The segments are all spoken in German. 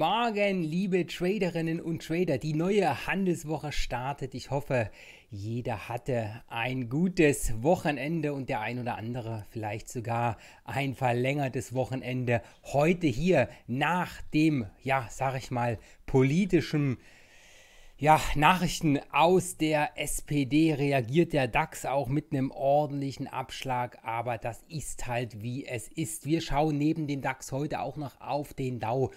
Morgen, liebe Traderinnen und Trader. Die neue Handelswoche startet. Ich hoffe, jeder hatte ein gutes Wochenende und der ein oder andere vielleicht sogar ein verlängertes Wochenende. Heute hier nach dem, ja, sag ich mal, politischen ja, Nachrichten aus der SPD reagiert der DAX auch mit einem ordentlichen Abschlag, aber das ist halt wie es ist. Wir schauen neben dem DAX heute auch noch auf den Dow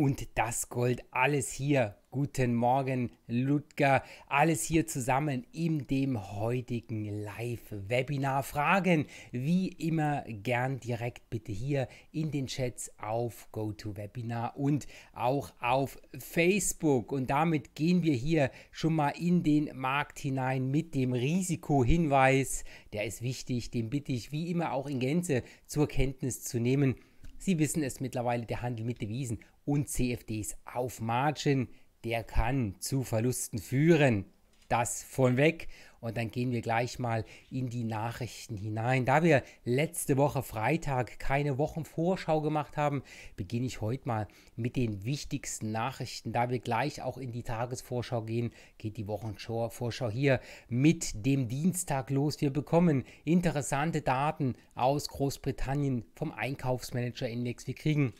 und das Gold. Alles hier. Guten Morgen, Ludger. Alles hier zusammen in dem heutigen Live-Webinar. Fragen wie immer gern direkt bitte hier in den Chats auf GoToWebinar und auch auf Facebook. Und damit gehen wir hier schon mal in den Markt hinein mit dem Risikohinweis. Der ist wichtig, den bitte ich wie immer auch in Gänze zur Kenntnis zu nehmen. Sie wissen es mittlerweile, der Handel mit Devisen und CFDs auf Margin, der kann zu Verlusten führen. Das vorweg. Und dann gehen wir gleich mal in die Nachrichten hinein. Da wir letzte Woche Freitag keine Wochenvorschau gemacht haben, beginne ich heute mal mit den wichtigsten Nachrichten. Da wir gleich auch in die Tagesvorschau gehen, geht die Wochenvorschau hier mit dem Dienstag los. Wir bekommen interessante Daten aus Großbritannien vom Einkaufsmanager-Index. Wir kriegen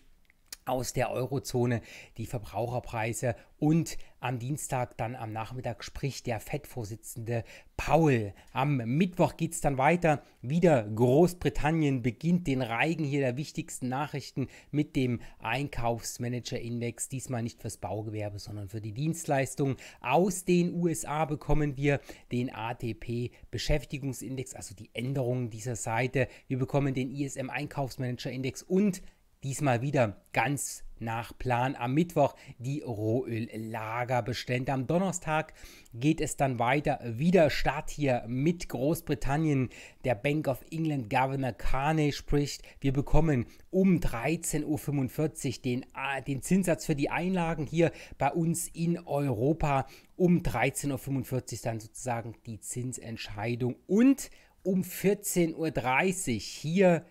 aus der Eurozone die Verbraucherpreise und am Dienstag dann am Nachmittag spricht der FED-Vorsitzende Paul. Am Mittwoch geht es dann weiter. Wieder Großbritannien beginnt den Reigen hier der wichtigsten Nachrichten mit dem Einkaufsmanager-Index. Diesmal nicht fürs Baugewerbe, sondern für die Dienstleistungen. Aus den USA bekommen wir den ATP-Beschäftigungsindex, also die Änderungen dieser Seite. Wir bekommen den ISM-Einkaufsmanager-Index und Diesmal wieder ganz nach Plan am Mittwoch die Rohöllagerbestände. Am Donnerstag geht es dann weiter. Wieder Start hier mit Großbritannien. Der Bank of England Governor Carney spricht, wir bekommen um 13.45 Uhr den, äh, den Zinssatz für die Einlagen hier bei uns in Europa. Um 13.45 Uhr dann sozusagen die Zinsentscheidung und um 14.30 Uhr hier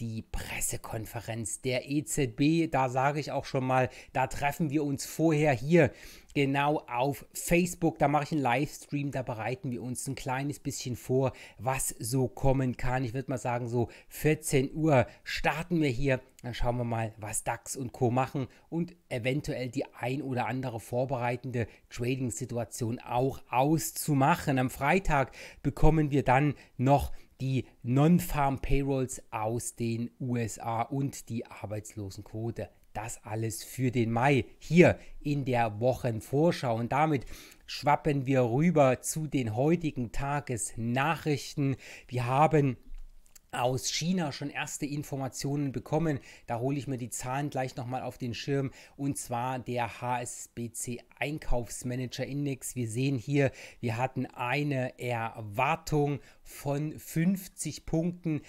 die Pressekonferenz der EZB. Da sage ich auch schon mal, da treffen wir uns vorher hier genau auf Facebook. Da mache ich einen Livestream, da bereiten wir uns ein kleines bisschen vor, was so kommen kann. Ich würde mal sagen, so 14 Uhr starten wir hier. Dann schauen wir mal, was DAX und Co. machen und eventuell die ein oder andere vorbereitende Trading-Situation auch auszumachen. Am Freitag bekommen wir dann noch die Non-Farm-Payrolls aus den USA und die Arbeitslosenquote. Das alles für den Mai hier in der Wochenvorschau. Und damit schwappen wir rüber zu den heutigen Tagesnachrichten. Wir haben aus China schon erste Informationen bekommen. Da hole ich mir die Zahlen gleich nochmal auf den Schirm. Und zwar der HSBC Einkaufsmanager Index. Wir sehen hier, wir hatten eine Erwartung von 50 Punkten.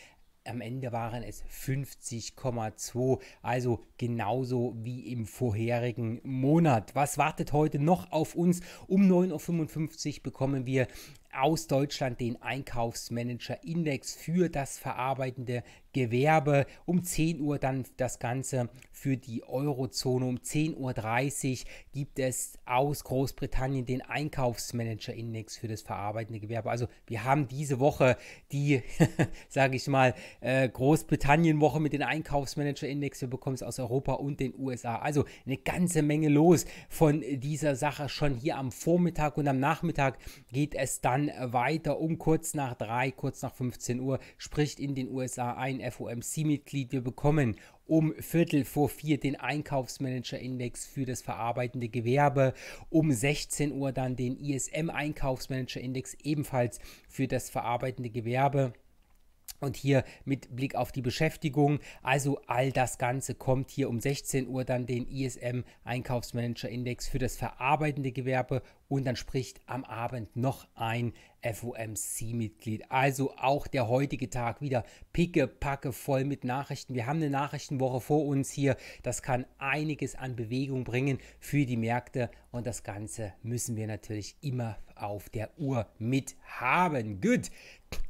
Am Ende waren es 50,2, also genauso wie im vorherigen Monat. Was wartet heute noch auf uns? Um 9.55 Uhr bekommen wir aus Deutschland den Einkaufsmanager-Index für das verarbeitende Gewerbe. Um 10 Uhr dann das Ganze für die Eurozone. Um 10.30 Uhr gibt es aus Großbritannien den Einkaufsmanager-Index für das verarbeitende Gewerbe. Also wir haben diese Woche die, sage ich mal, äh, Großbritannien-Woche mit den Einkaufsmanager-Index. Wir bekommen es aus Europa und den USA. Also eine ganze Menge los von dieser Sache schon hier am Vormittag und am Nachmittag geht es dann weiter um kurz nach 3, kurz nach 15 Uhr, spricht in den USA ein FOMC-Mitglied. Wir bekommen um Viertel vor vier den Einkaufsmanager-Index für das verarbeitende Gewerbe, um 16 Uhr dann den ISM-Einkaufsmanager-Index ebenfalls für das verarbeitende Gewerbe. Und hier mit Blick auf die Beschäftigung, also all das Ganze kommt hier um 16 Uhr dann den ISM Einkaufsmanager-Index für das verarbeitende Gewerbe und dann spricht am Abend noch ein FOMC-Mitglied. Also auch der heutige Tag wieder picke, packe voll mit Nachrichten. Wir haben eine Nachrichtenwoche vor uns hier. Das kann einiges an Bewegung bringen für die Märkte und das Ganze müssen wir natürlich immer auf der Uhr mit haben. Gut,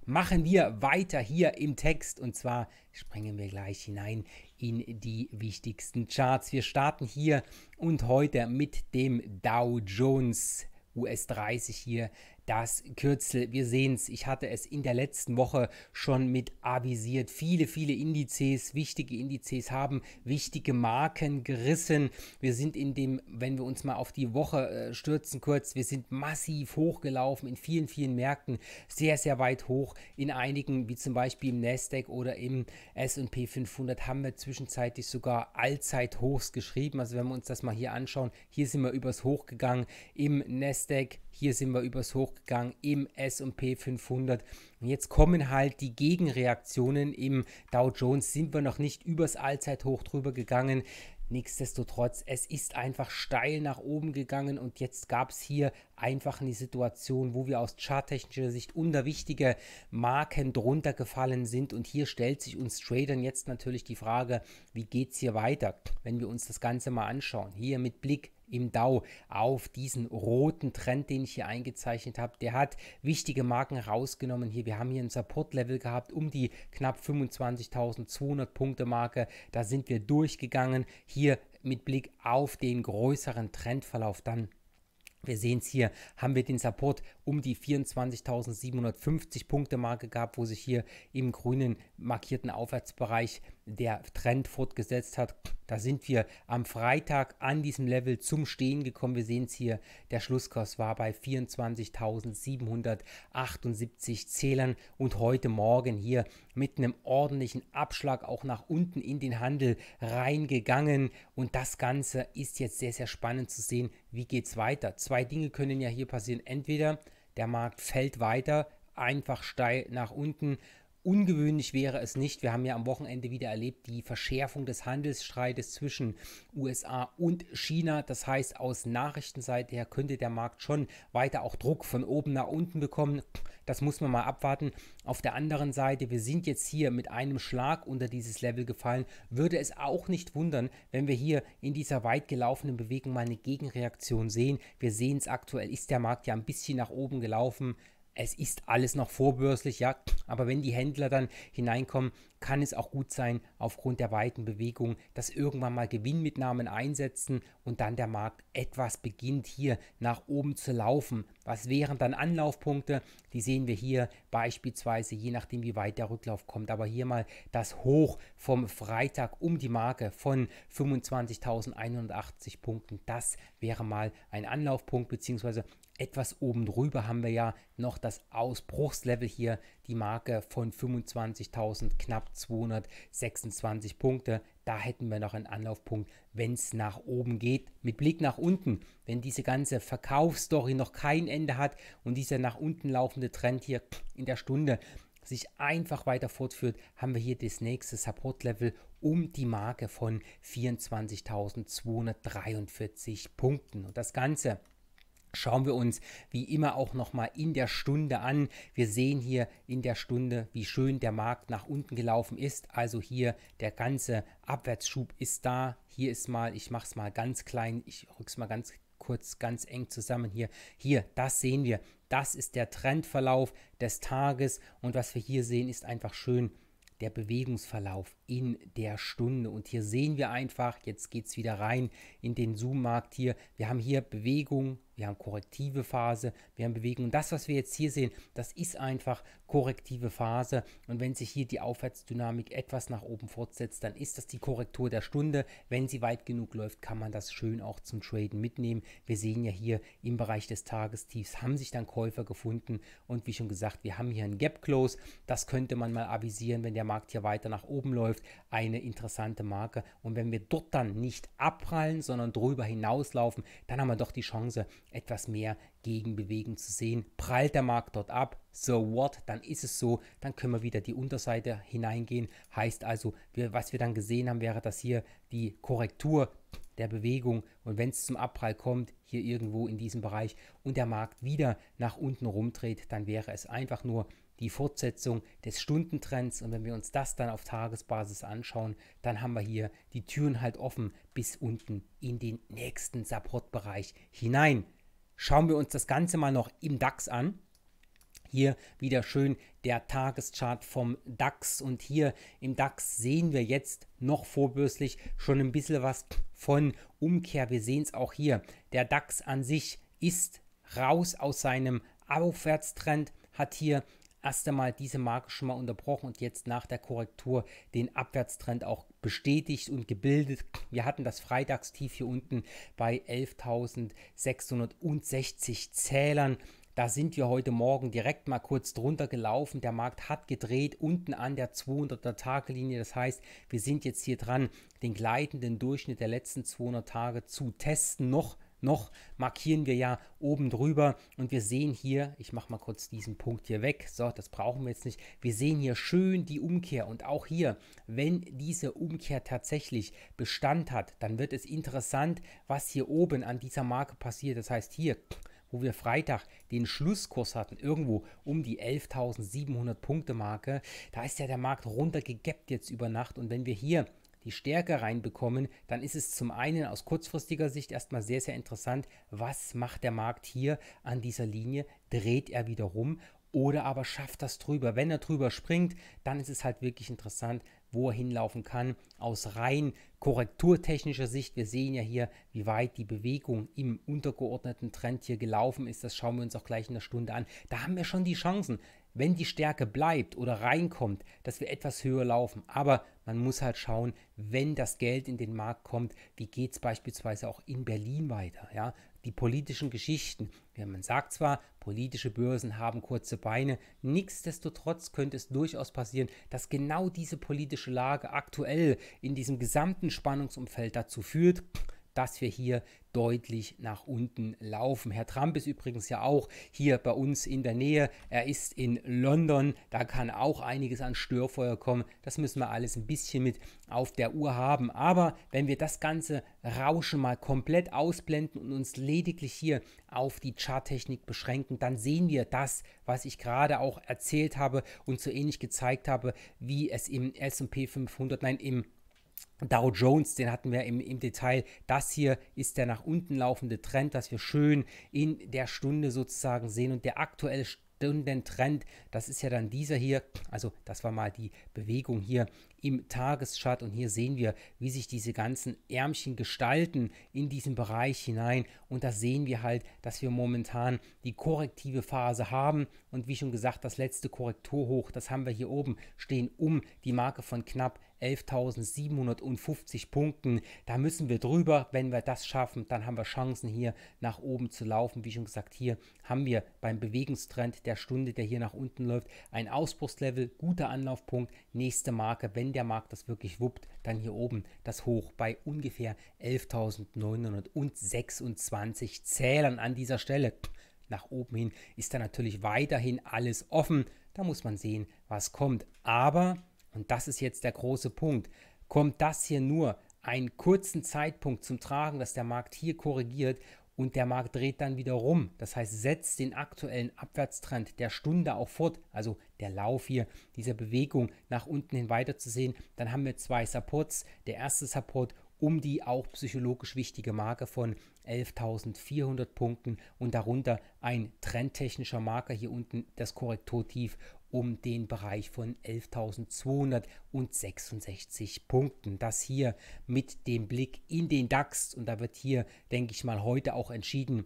machen wir weiter hier im Text und zwar springen wir gleich hinein in die wichtigsten Charts. Wir starten hier und heute mit dem Dow Jones US 30 hier das Kürzel. Wir sehen es, ich hatte es in der letzten Woche schon mit avisiert. Viele, viele Indizes, wichtige Indizes haben wichtige Marken gerissen. Wir sind in dem, wenn wir uns mal auf die Woche äh, stürzen kurz, wir sind massiv hochgelaufen in vielen, vielen Märkten, sehr, sehr weit hoch. In einigen, wie zum Beispiel im Nasdaq oder im S&P 500, haben wir zwischenzeitlich sogar Allzeithochs geschrieben. Also wenn wir uns das mal hier anschauen, hier sind wir übers Hoch gegangen im Nasdaq hier sind wir übers Hochgegangen im SP 500. Und jetzt kommen halt die Gegenreaktionen. Im Dow Jones sind wir noch nicht übers Allzeithoch drüber gegangen. Nichtsdestotrotz, es ist einfach steil nach oben gegangen und jetzt gab es hier einfach in die Situation, wo wir aus charttechnischer Sicht unter wichtige Marken drunter gefallen sind. Und hier stellt sich uns Tradern jetzt natürlich die Frage, wie geht es hier weiter, wenn wir uns das Ganze mal anschauen. Hier mit Blick im Dow auf diesen roten Trend, den ich hier eingezeichnet habe. Der hat wichtige Marken rausgenommen hier. Wir haben hier ein Support-Level gehabt um die knapp 25.200 Punkte Marke. Da sind wir durchgegangen. Hier mit Blick auf den größeren Trendverlauf dann wir sehen es hier, haben wir den Support um die 24.750 Punkte Marke gab, wo sich hier im grünen markierten Aufwärtsbereich der Trend fortgesetzt hat. Da sind wir am Freitag an diesem Level zum Stehen gekommen. Wir sehen es hier, der Schlusskurs war bei 24.778 Zählern und heute Morgen hier mit einem ordentlichen Abschlag auch nach unten in den Handel reingegangen. Und das Ganze ist jetzt sehr, sehr spannend zu sehen, wie geht es weiter. Zwei Dinge können ja hier passieren. Entweder der Markt fällt weiter, einfach steil nach unten. Ungewöhnlich wäre es nicht. Wir haben ja am Wochenende wieder erlebt die Verschärfung des Handelsstreites zwischen USA und China. Das heißt, aus Nachrichtenseite her könnte der Markt schon weiter auch Druck von oben nach unten bekommen. Das muss man mal abwarten. Auf der anderen Seite, wir sind jetzt hier mit einem Schlag unter dieses Level gefallen. Würde es auch nicht wundern, wenn wir hier in dieser weit gelaufenen Bewegung mal eine Gegenreaktion sehen. Wir sehen es aktuell, ist der Markt ja ein bisschen nach oben gelaufen es ist alles noch vorbörslich, ja, aber wenn die Händler dann hineinkommen, kann es auch gut sein, aufgrund der weiten Bewegung, dass irgendwann mal Gewinnmitnahmen einsetzen und dann der Markt etwas beginnt hier nach oben zu laufen. Was wären dann Anlaufpunkte? Die sehen wir hier beispielsweise, je nachdem wie weit der Rücklauf kommt. Aber hier mal das Hoch vom Freitag um die Marke von 25.180 Punkten. Das wäre mal ein Anlaufpunkt, beziehungsweise etwas oben drüber haben wir ja noch das Ausbruchslevel hier die Marke von 25.000 knapp 226 Punkte. Da hätten wir noch einen Anlaufpunkt, wenn es nach oben geht. Mit Blick nach unten, wenn diese ganze Verkaufsstory noch kein Ende hat und dieser nach unten laufende Trend hier in der Stunde sich einfach weiter fortführt, haben wir hier das nächste Support-Level um die Marke von 24.243 Punkten. Und das Ganze schauen wir uns wie immer auch noch mal in der Stunde an. Wir sehen hier in der Stunde, wie schön der Markt nach unten gelaufen ist. Also hier der ganze Abwärtsschub ist da. Hier ist mal, ich mache es mal ganz klein, ich rück's mal ganz kurz, ganz eng zusammen hier. Hier, das sehen wir. Das ist der Trendverlauf des Tages und was wir hier sehen, ist einfach schön der Bewegungsverlauf in der Stunde. Und hier sehen wir einfach, jetzt geht es wieder rein in den Zoom-Markt hier. Wir haben hier Bewegung, wir haben korrektive Phase, wir haben Bewegung. Und das, was wir jetzt hier sehen, das ist einfach korrektive Phase. Und wenn sich hier die Aufwärtsdynamik etwas nach oben fortsetzt, dann ist das die Korrektur der Stunde. Wenn sie weit genug läuft, kann man das schön auch zum Traden mitnehmen. Wir sehen ja hier im Bereich des Tagestiefs haben sich dann Käufer gefunden. Und wie schon gesagt, wir haben hier ein Gap Close. Das könnte man mal avisieren, wenn der Markt hier weiter nach oben läuft Zukunft eine interessante Marke. Und wenn wir dort dann nicht abprallen, sondern drüber hinauslaufen, dann haben wir doch die Chance, etwas mehr Gegenbewegung zu sehen. Prallt der Markt dort ab, so what, dann ist es so, dann können wir wieder die Unterseite hineingehen. Heißt also, wir, was wir dann gesehen haben, wäre, dass hier die Korrektur der Bewegung und wenn es zum Abprall kommt, hier irgendwo in diesem Bereich und der Markt wieder nach unten rumdreht, dann wäre es einfach nur die Fortsetzung des Stundentrends. Und wenn wir uns das dann auf Tagesbasis anschauen, dann haben wir hier die Türen halt offen bis unten in den nächsten Supportbereich hinein. Schauen wir uns das Ganze mal noch im DAX an. Hier wieder schön der Tageschart vom DAX. Und hier im DAX sehen wir jetzt noch vorbürstlich schon ein bisschen was von Umkehr. Wir sehen es auch hier. Der DAX an sich ist raus aus seinem Aufwärtstrend, hat hier erste Mal diese Marke schon mal unterbrochen und jetzt nach der Korrektur den Abwärtstrend auch bestätigt und gebildet. Wir hatten das Freitagstief hier unten bei 11.660 Zählern. Da sind wir heute Morgen direkt mal kurz drunter gelaufen. Der Markt hat gedreht unten an der 200er-Tage-Linie. Das heißt, wir sind jetzt hier dran, den gleitenden Durchschnitt der letzten 200 Tage zu testen. Noch noch markieren wir ja oben drüber und wir sehen hier, ich mache mal kurz diesen Punkt hier weg, so, das brauchen wir jetzt nicht. Wir sehen hier schön die Umkehr und auch hier, wenn diese Umkehr tatsächlich Bestand hat, dann wird es interessant, was hier oben an dieser Marke passiert. Das heißt hier, wo wir Freitag den Schlusskurs hatten, irgendwo um die 11.700 Punkte Marke, da ist ja der Markt runtergegappt jetzt über Nacht und wenn wir hier die Stärke reinbekommen, dann ist es zum einen aus kurzfristiger Sicht erstmal sehr, sehr interessant, was macht der Markt hier an dieser Linie? Dreht er wieder rum oder aber schafft das drüber? Wenn er drüber springt, dann ist es halt wirklich interessant, wo er hinlaufen kann. Aus rein korrekturtechnischer Sicht, wir sehen ja hier, wie weit die Bewegung im untergeordneten Trend hier gelaufen ist. Das schauen wir uns auch gleich in der Stunde an. Da haben wir schon die Chancen, wenn die Stärke bleibt oder reinkommt, dass wir etwas höher laufen. Aber man muss halt schauen, wenn das Geld in den Markt kommt, wie geht es beispielsweise auch in Berlin weiter. Ja? Die politischen Geschichten. Ja, man sagt zwar, politische Börsen haben kurze Beine, nichtsdestotrotz könnte es durchaus passieren, dass genau diese politische Lage aktuell in diesem gesamten Spannungsumfeld dazu führt, dass wir hier deutlich nach unten laufen. Herr Trump ist übrigens ja auch hier bei uns in der Nähe. Er ist in London. Da kann auch einiges an Störfeuer kommen. Das müssen wir alles ein bisschen mit auf der Uhr haben. Aber wenn wir das ganze Rauschen mal komplett ausblenden und uns lediglich hier auf die Charttechnik beschränken, dann sehen wir das, was ich gerade auch erzählt habe und so ähnlich gezeigt habe, wie es im S&P 500, nein, im Dow Jones, den hatten wir im, im, Detail. Das hier ist der nach unten laufende Trend, das wir schön in der Stunde sozusagen sehen. Und der aktuelle Stundentrend, das ist ja dann dieser hier. Also das war mal die Bewegung hier im Tageschart. Und hier sehen wir, wie sich diese ganzen Ärmchen gestalten in diesen Bereich hinein. Und da sehen wir halt, dass wir momentan die korrektive Phase haben. Und wie schon gesagt, das letzte Korrekturhoch, das haben wir hier oben stehen um die Marke von knapp 11.750 Punkten. Da müssen wir drüber. Wenn wir das schaffen, dann haben wir Chancen hier nach oben zu laufen. Wie schon gesagt, hier haben wir beim Bewegungstrend der Stunde, der hier nach unten läuft, ein Ausbruchslevel, guter Anlaufpunkt, nächste Marke. Wenn der Markt das wirklich wuppt, dann hier oben das Hoch bei ungefähr 11.926 Zählern an dieser Stelle. Nach oben hin ist da natürlich weiterhin alles offen. Da muss man sehen, was kommt. Aber und das ist jetzt der große Punkt. Kommt das hier nur einen kurzen Zeitpunkt zum Tragen, dass der Markt hier korrigiert und der Markt dreht dann wieder rum. Das heißt, setzt den aktuellen Abwärtstrend der Stunde auch fort, also der Lauf hier dieser Bewegung nach unten hin weiterzusehen. Dann haben wir zwei Supports. Der erste Support um die auch psychologisch wichtige Marke von 11.400 Punkten und darunter ein trendtechnischer Marker hier unten, das Korrekturtief um den Bereich von 11.266 Punkten. Das hier mit dem Blick in den DAX und da wird hier, denke ich mal, heute auch entschieden,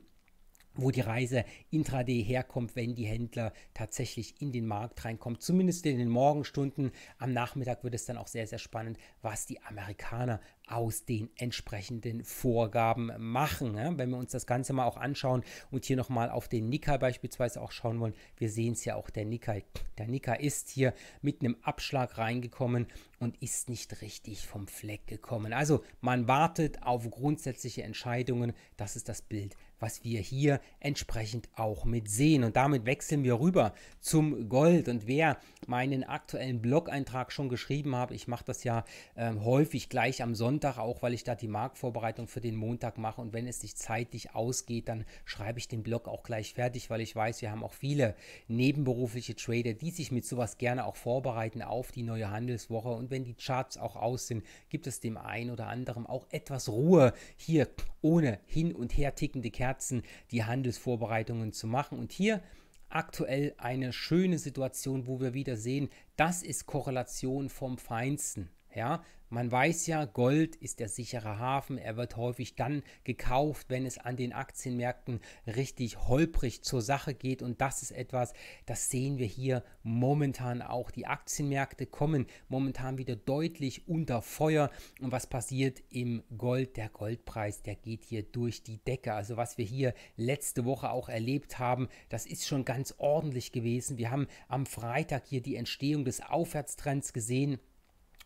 wo die Reise intraday herkommt, wenn die Händler tatsächlich in den Markt reinkommen, zumindest in den Morgenstunden. Am Nachmittag wird es dann auch sehr, sehr spannend, was die Amerikaner aus den entsprechenden Vorgaben machen. Ne? Wenn wir uns das Ganze mal auch anschauen und hier nochmal auf den Nikkei beispielsweise auch schauen wollen, wir sehen es ja auch, der Nikkei, der Nikkei ist hier mit einem Abschlag reingekommen und ist nicht richtig vom Fleck gekommen. Also man wartet auf grundsätzliche Entscheidungen. Das ist das Bild, was wir hier entsprechend auch mit sehen. Und damit wechseln wir rüber zum Gold. Und wer meinen aktuellen Blog-Eintrag schon geschrieben hat, ich mache das ja äh, häufig gleich am Sonntag, Montag auch, weil ich da die Marktvorbereitung für den Montag mache. Und wenn es sich zeitlich ausgeht, dann schreibe ich den Blog auch gleich fertig, weil ich weiß, wir haben auch viele nebenberufliche Trader, die sich mit sowas gerne auch vorbereiten auf die neue Handelswoche. Und wenn die Charts auch aus sind, gibt es dem einen oder anderen auch etwas Ruhe hier ohne hin und her tickende Kerzen die Handelsvorbereitungen zu machen. Und hier aktuell eine schöne Situation, wo wir wieder sehen, das ist Korrelation vom Feinsten. Ja, man weiß ja, Gold ist der sichere Hafen. Er wird häufig dann gekauft, wenn es an den Aktienmärkten richtig holprig zur Sache geht. Und das ist etwas, das sehen wir hier momentan auch. Die Aktienmärkte kommen momentan wieder deutlich unter Feuer. Und was passiert im Gold? Der Goldpreis, der geht hier durch die Decke. Also was wir hier letzte Woche auch erlebt haben, das ist schon ganz ordentlich gewesen. Wir haben am Freitag hier die Entstehung des Aufwärtstrends gesehen.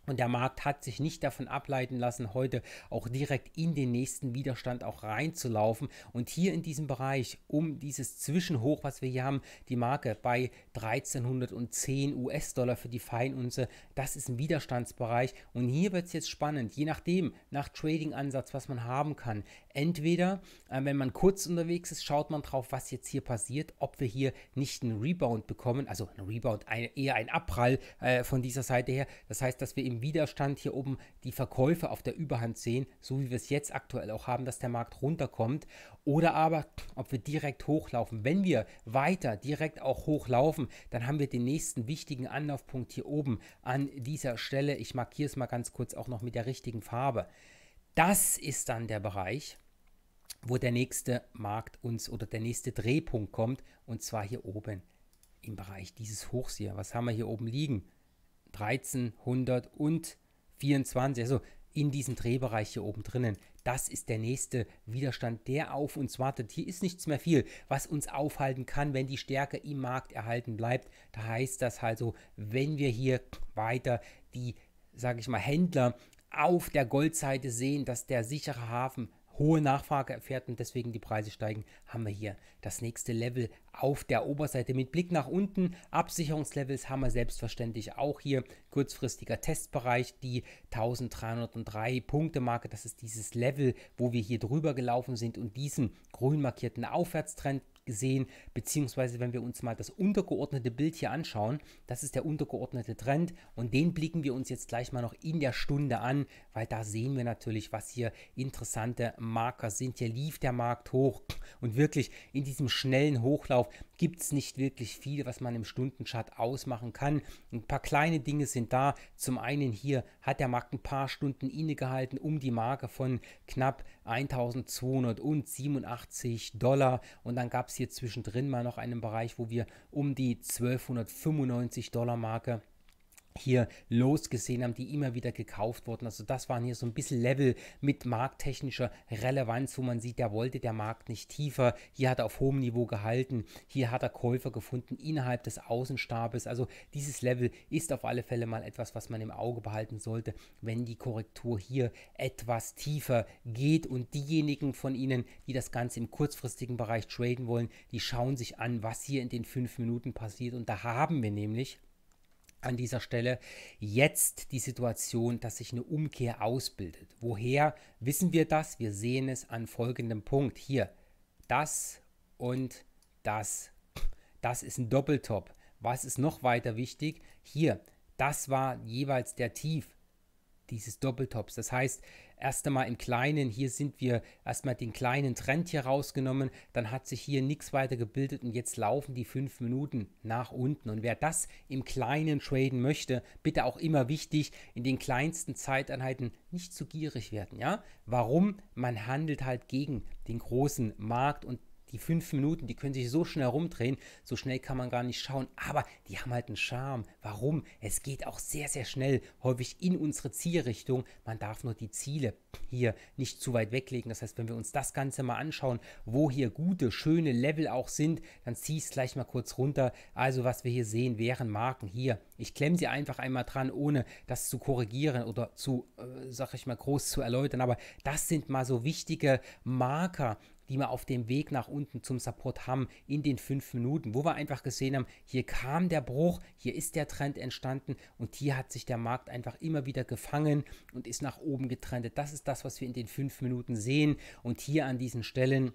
Und der Markt hat sich nicht davon ableiten lassen, heute auch direkt in den nächsten Widerstand auch reinzulaufen. Und hier in diesem Bereich, um dieses Zwischenhoch, was wir hier haben, die Marke bei 1310 US-Dollar für die Feinunze, das ist ein Widerstandsbereich. Und hier wird es jetzt spannend, je nachdem, nach Trading-Ansatz, was man haben kann. Entweder, äh, wenn man kurz unterwegs ist, schaut man drauf, was jetzt hier passiert, ob wir hier nicht einen Rebound bekommen, also ein Rebound, ein, eher ein Abprall äh, von dieser Seite her. Das heißt, dass wir im im Widerstand hier oben die Verkäufe auf der Überhand sehen, so wie wir es jetzt aktuell auch haben, dass der Markt runterkommt. Oder aber, ob wir direkt hochlaufen. Wenn wir weiter direkt auch hochlaufen, dann haben wir den nächsten wichtigen Anlaufpunkt hier oben an dieser Stelle. Ich markiere es mal ganz kurz auch noch mit der richtigen Farbe. Das ist dann der Bereich, wo der nächste Markt uns oder der nächste Drehpunkt kommt und zwar hier oben im Bereich dieses Hochs hier. Was haben wir hier oben liegen? 1324, also in diesem Drehbereich hier oben drinnen. Das ist der nächste Widerstand, der auf uns wartet. Hier ist nichts mehr viel, was uns aufhalten kann, wenn die Stärke im Markt erhalten bleibt. Da heißt das also, wenn wir hier weiter die, sage ich mal, Händler auf der Goldseite sehen, dass der sichere Hafen hohe Nachfrage erfährt und deswegen die Preise steigen, haben wir hier das nächste Level auf der Oberseite. Mit Blick nach unten, Absicherungslevels haben wir selbstverständlich auch hier. Kurzfristiger Testbereich, die 1303 Punkte Marke, das ist dieses Level, wo wir hier drüber gelaufen sind und diesen grün markierten Aufwärtstrend gesehen, beziehungsweise wenn wir uns mal das untergeordnete Bild hier anschauen, das ist der untergeordnete Trend und den blicken wir uns jetzt gleich mal noch in der Stunde an, weil da sehen wir natürlich, was hier interessante Marker sind. Hier lief der Markt hoch und wirklich in diesem schnellen Hochlauf gibt es nicht wirklich viel, was man im Stundenchart ausmachen kann. Ein paar kleine Dinge sind da. Zum einen hier hat der Markt ein paar Stunden innegehalten um die Marke von knapp 1287 Dollar und dann gab es hier zwischendrin mal noch einen Bereich, wo wir um die 1295 Dollar Marke hier losgesehen haben, die immer wieder gekauft wurden. Also das waren hier so ein bisschen Level mit markttechnischer Relevanz, wo man sieht, da wollte der Markt nicht tiefer. Hier hat er auf hohem Niveau gehalten. Hier hat er Käufer gefunden innerhalb des Außenstabes. Also dieses Level ist auf alle Fälle mal etwas, was man im Auge behalten sollte, wenn die Korrektur hier etwas tiefer geht. Und diejenigen von Ihnen, die das Ganze im kurzfristigen Bereich traden wollen, die schauen sich an, was hier in den fünf Minuten passiert. Und da haben wir nämlich an dieser Stelle jetzt die Situation, dass sich eine Umkehr ausbildet. Woher wissen wir das? Wir sehen es an folgendem Punkt. Hier, das und das. Das ist ein Doppeltop. Was ist noch weiter wichtig? Hier, das war jeweils der Tief dieses Doppeltops. Das heißt, erst einmal im Kleinen, hier sind wir erstmal den kleinen Trend hier rausgenommen, dann hat sich hier nichts weiter gebildet und jetzt laufen die fünf Minuten nach unten. Und wer das im Kleinen traden möchte, bitte auch immer wichtig, in den kleinsten Zeiteinheiten nicht zu gierig werden, ja? Warum? Man handelt halt gegen den großen Markt und die fünf Minuten, die können sich so schnell rumdrehen, so schnell kann man gar nicht schauen, aber die haben halt einen Charme. Warum? Es geht auch sehr, sehr schnell, häufig in unsere Zielrichtung. Man darf nur die Ziele hier nicht zu weit weglegen. Das heißt, wenn wir uns das Ganze mal anschauen, wo hier gute, schöne Level auch sind, dann ziehe ich es gleich mal kurz runter. Also was wir hier sehen, wären Marken hier. Ich klemme sie einfach einmal dran, ohne das zu korrigieren oder zu, äh, sag ich mal, groß zu erläutern. Aber das sind mal so wichtige Marker, die wir auf dem Weg nach unten zum Support haben in den fünf Minuten, wo wir einfach gesehen haben, hier kam der Bruch, hier ist der Trend entstanden und hier hat sich der Markt einfach immer wieder gefangen und ist nach oben getrendet. Das ist das, was wir in den fünf Minuten sehen und hier an diesen Stellen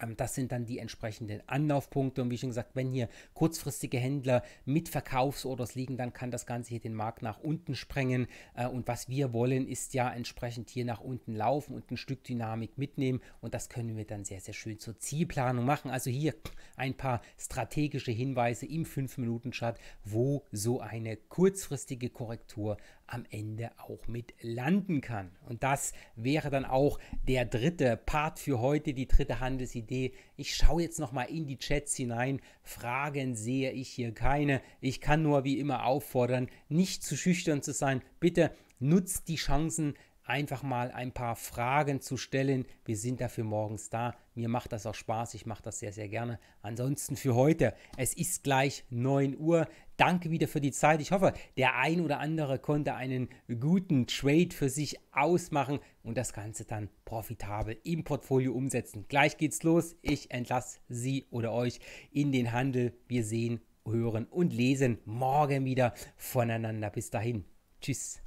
ähm, das sind dann die entsprechenden Anlaufpunkte. Und wie schon gesagt, wenn hier kurzfristige Händler mit Verkaufsorders liegen, dann kann das Ganze hier den Markt nach unten sprengen. Äh, und was wir wollen, ist ja entsprechend hier nach unten laufen und ein Stück Dynamik mitnehmen. Und das können wir dann sehr, sehr schön zur Zielplanung machen. Also hier ein paar strategische Hinweise im 5-Minuten-Chart, wo so eine kurzfristige Korrektur am Ende auch mit landen kann. Und das wäre dann auch der dritte Part für heute, die dritte Handelsidee. Ich schaue jetzt nochmal in die Chats hinein. Fragen sehe ich hier keine. Ich kann nur wie immer auffordern, nicht zu schüchtern zu sein. Bitte nutzt die Chancen, einfach mal ein paar Fragen zu stellen. Wir sind dafür morgens da. Mir macht das auch Spaß. Ich mache das sehr, sehr gerne. Ansonsten für heute. Es ist gleich 9 Uhr. Danke wieder für die Zeit. Ich hoffe, der ein oder andere konnte einen guten Trade für sich ausmachen und das Ganze dann profitabel im Portfolio umsetzen. Gleich geht's los. Ich entlasse Sie oder euch in den Handel. Wir sehen, hören und lesen morgen wieder voneinander. Bis dahin. Tschüss.